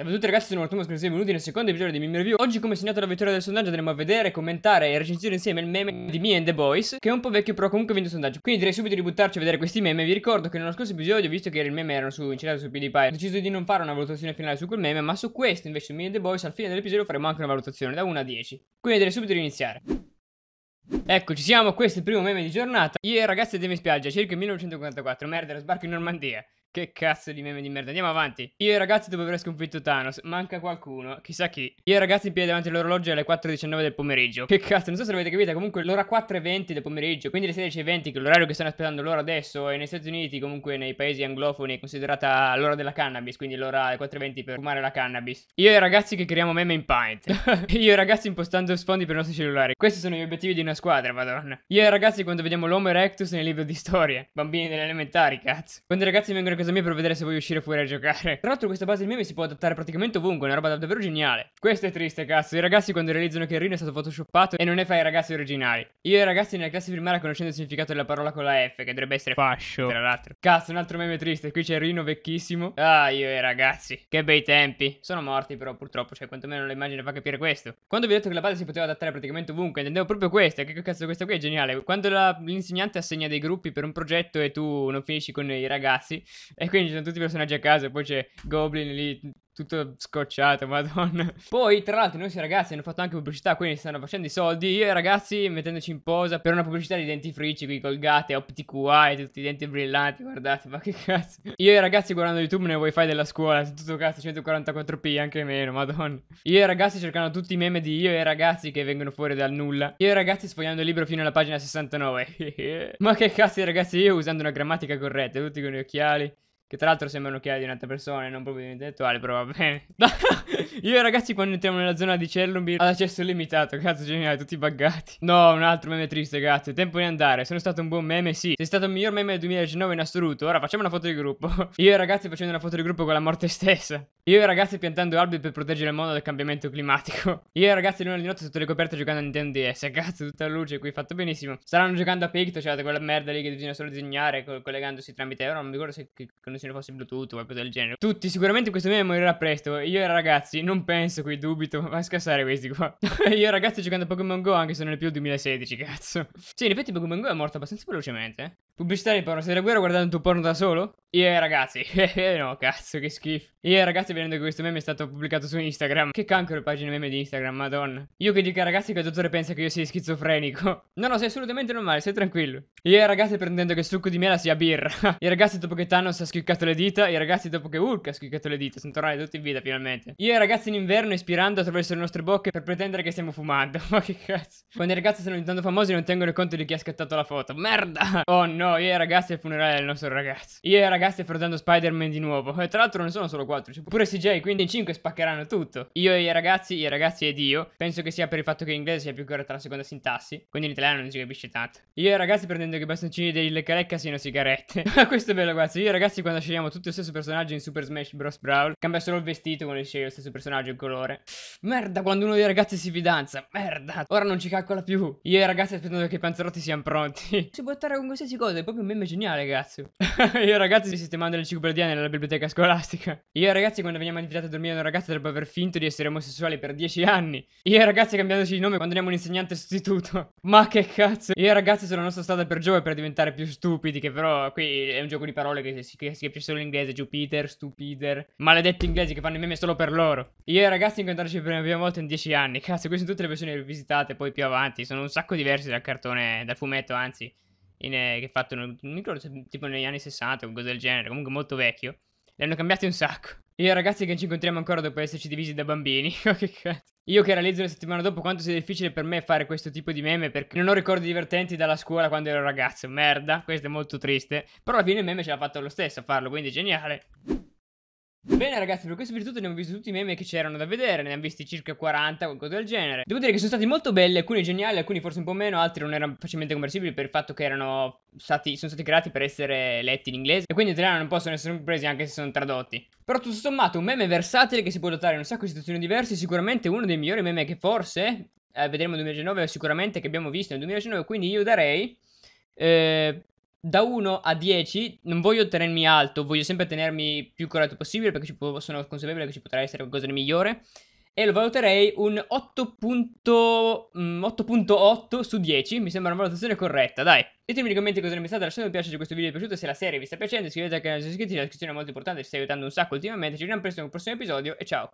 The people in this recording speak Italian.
Salve a tutti ragazzi, sono Martumas, benvenuti nel secondo episodio di Meme Review. Oggi come segnato la vittoria del sondaggio andremo a vedere, commentare e recensire insieme il meme di Me and the Boys Che è un po' vecchio però comunque vinto il sondaggio Quindi direi subito di buttarci a vedere questi meme Vi ricordo che nello scorso episodio, visto che il meme era su, incentrato su PewDiePie Ho deciso di non fare una valutazione finale su quel meme Ma su questo invece, su Me and the Boys, al fine dell'episodio faremo anche una valutazione da 1 a 10 Quindi direi subito di iniziare Ecco, ci siamo, questo è il primo meme di giornata Io e ragazzi deve spiaggia, circa 1944, merda, sbarco in Normandia che cazzo di meme di merda, andiamo avanti Io e i ragazzi dopo aver sconfitto Thanos Manca qualcuno, chissà chi Io e i ragazzi in piedi davanti all'orologio alle 4.19 del pomeriggio Che cazzo, non so se l'avete capito Comunque l'ora 4.20 del pomeriggio Quindi le 16.20 che è l'orario che stanno aspettando loro adesso E negli Stati Uniti, comunque nei paesi anglofoni È considerata l'ora della cannabis Quindi l'ora 4.20 per fumare la cannabis Io e i ragazzi che creiamo meme in Paint Io e i ragazzi impostando sfondi per i nostri cellulari Questi sono gli obiettivi di una squadra, madonna Io e i ragazzi quando vediamo l'Homo erectus nel libro di storia Bambini delle elementari, cazzo Quando i ragazzi vengono casa mia per vedere se voglio uscire fuori a giocare. Tra l'altro questa base del meme si può adattare praticamente ovunque, è una roba davvero geniale. Questo è triste, cazzo. I ragazzi quando realizzano che il Rino è stato photoshoppato e non è fa i ragazzi originali. Io e i ragazzi nella classe primaria conoscendo il significato della parola con la F, che dovrebbe essere fascio, tra l'altro. Cazzo, un altro meme triste. Qui c'è il Rino vecchissimo. Ah, io e i ragazzi. Che bei tempi. Sono morti però purtroppo, cioè quantomeno l'immagine fa capire questo. Quando vi ho detto che la base si poteva adattare praticamente ovunque, intendevo proprio questa. Che cazzo questa qui è geniale. Quando l'insegnante assegna dei gruppi per un progetto e tu non finisci con i ragazzi, e quindi ci sono tutti i personaggi a casa e poi c'è Goblin lì tutto scocciato, madonna. Poi, tra l'altro, i nostri ragazzi hanno fatto anche pubblicità, quindi stanno facendo i soldi. Io e i ragazzi mettendoci in posa per una pubblicità di dentifrici qui, colgate, OptiQI, tutti i denti brillanti, guardate, ma che cazzo. Io e i ragazzi guardando YouTube nel wifi della scuola, tutto cazzo, 144p, anche meno, madonna. Io e i ragazzi cercando tutti i meme di io e i ragazzi che vengono fuori dal nulla. Io e i ragazzi sfogliando il libro fino alla pagina 69. ma che cazzo, ragazzi, io usando una grammatica corretta, tutti con gli occhiali. Che tra l'altro sembra occhiali di un'altra persona e non proprio di un intellettuale, però va bene. Io ragazzi quando entriamo nella zona di Chernobyl ad accesso limitato, cazzo geniale, tutti buggati. No, un altro meme triste, grazie. Tempo di andare, sono stato un buon meme, sì. Sei stato il miglior meme del 2019 in assoluto, ora facciamo una foto di gruppo. Io e ragazzi facendo una foto di gruppo con la morte stessa. Io e ragazzi piantando alberi per proteggere il mondo dal cambiamento climatico. Io e ragazzi l'una di notte sotto le coperte giocando a Nintendo DS, cazzo, tutta luce qui, fatto benissimo. Staranno giocando a Picto, cioè quella merda lì che bisogna solo disegnare collegandosi tramite euro, non mi ricordo se... Con se ne fosse Bluetooth o qualcosa del genere. Tutti, sicuramente questo meme morirà presto. Io ragazzi, non penso qui, dubito. Va a scassare questi qua. Io ragazzi giocando a Pokémon Go anche se non è più il 2016, cazzo. Sì, in effetti Pokémon Go è morto abbastanza velocemente. Eh. Pubblicità di porno, sei da guerra guardando tu porno da solo? Io yeah, ragazzi, eh, no cazzo che schifo Io yeah, ragazzi vedendo che questo meme è stato pubblicato su Instagram Che cancro le pagine meme di Instagram, madonna Io che dico ai ragazzi che il dottore pensa che io sia schizofrenico No no, sei assolutamente normale, sei tranquillo Io yeah, ragazzi pretendendo che il succo di mela sia birra I ragazzi dopo che Thanos ha schiccato le dita I ragazzi dopo che Hulk ha schiccato le dita Sono tornati tutti in vita finalmente Io ragazzi in inverno ispirando attraverso le nostre bocche Per pretendere che stiamo fumando Ma che cazzo Quando i ragazzi stanno diventando famosi non tengono conto di chi ha scattato la foto Merda Oh no io e i ragazzi è il funerale del nostro ragazzo. Io e i ragazzi affrontando Spider-Man di nuovo. E tra l'altro non sono solo quattro, c'è pure CJ, quindi in cinque spaccheranno tutto. Io e i ragazzi, i ragazzi ed io. Penso che sia per il fatto che l'inglese sia più corretta la seconda sintassi, quindi in italiano non si capisce tanto. Io e i ragazzi prendendo che i bastoncini dei leccarecca siano sigarette. Ma questo è bello ragazzi, io e i ragazzi quando scegliamo tutto lo stesso personaggio in Super Smash Bros. Brawl, cambia solo il vestito quando sceglie lo stesso personaggio, il colore. Merda, quando uno dei ragazzi si fidanza, merda. Ora non ci calcola più. Io e i ragazzi aspettando che i panzerotti siano pronti. Si può fare con qualsiasi cosa, è proprio un meme geniale, ragazzi. Io, ragazzi, sto sistemando l'enciclopedia nella biblioteca scolastica. Io, ragazzi, quando veniamo invitati a dormire da una ragazza dovrebbe aver finto di essere omosessuali per 10 anni. Io, ragazzi, cambiandoci di nome quando andiamo un insegnante sostituto. Ma che cazzo. Io, ragazzi, sono la nostra strada per giovani per diventare più stupidi, che però qui è un gioco di parole che si, che si capisce solo in inglese. Jupiter, stupider. Maledetti inglesi che fanno i meme solo per loro. Io, ragazzi, incontrarci per la prima volta in 10 anni. Cazzo, queste sono tutte le versioni rivisitate poi più avanti. Sono un sacco diverse dal cartone, dal fumetto, anzi in, eh, che è fatto, non mi ricordo, tipo negli anni 60 o cose del genere, comunque molto vecchio. Le hanno cambiate un sacco. Io e ragazzi che ci incontriamo ancora dopo esserci divisi da bambini. Oh, che cazzo. Io che realizzo la settimana dopo quanto sia difficile per me fare questo tipo di meme perché non ho ricordi divertenti dalla scuola quando ero ragazzo. Merda, questo è molto triste. Però alla fine il meme ce l'ha fatto lo stesso a farlo, quindi geniale. Bene ragazzi per questo video tutto abbiamo visto tutti i meme che c'erano da vedere Ne abbiamo visti circa 40 qualcosa del genere Devo dire che sono stati molto belli Alcuni geniali, alcuni forse un po' meno Altri non erano facilmente conversibili per il fatto che erano stati, Sono stati creati per essere letti in inglese E quindi in italiano non possono essere presi anche se sono tradotti Però tutto sommato un meme versatile che si può adottare in un sacco di situazioni diverse Sicuramente uno dei migliori meme che forse eh, Vedremo nel 2019 sicuramente che abbiamo visto nel 2019 Quindi io darei eh, da 1 a 10 non voglio tenermi alto, voglio sempre tenermi più corretto possibile perché po- sono consapevole che ci potrà essere qualcosa di migliore e lo valuterei un 8.8 mm, su 10, mi sembra una valutazione corretta, dai. Ditemi nei commenti cosa ne pensate, lasciate un piace se questo video vi è piaciuto, se la serie vi sta piacendo, iscrivetevi al canale se iscriviti, la descrizione è molto importante, ci sta aiutando un sacco ultimamente, ci vediamo presto in un prossimo episodio e ciao!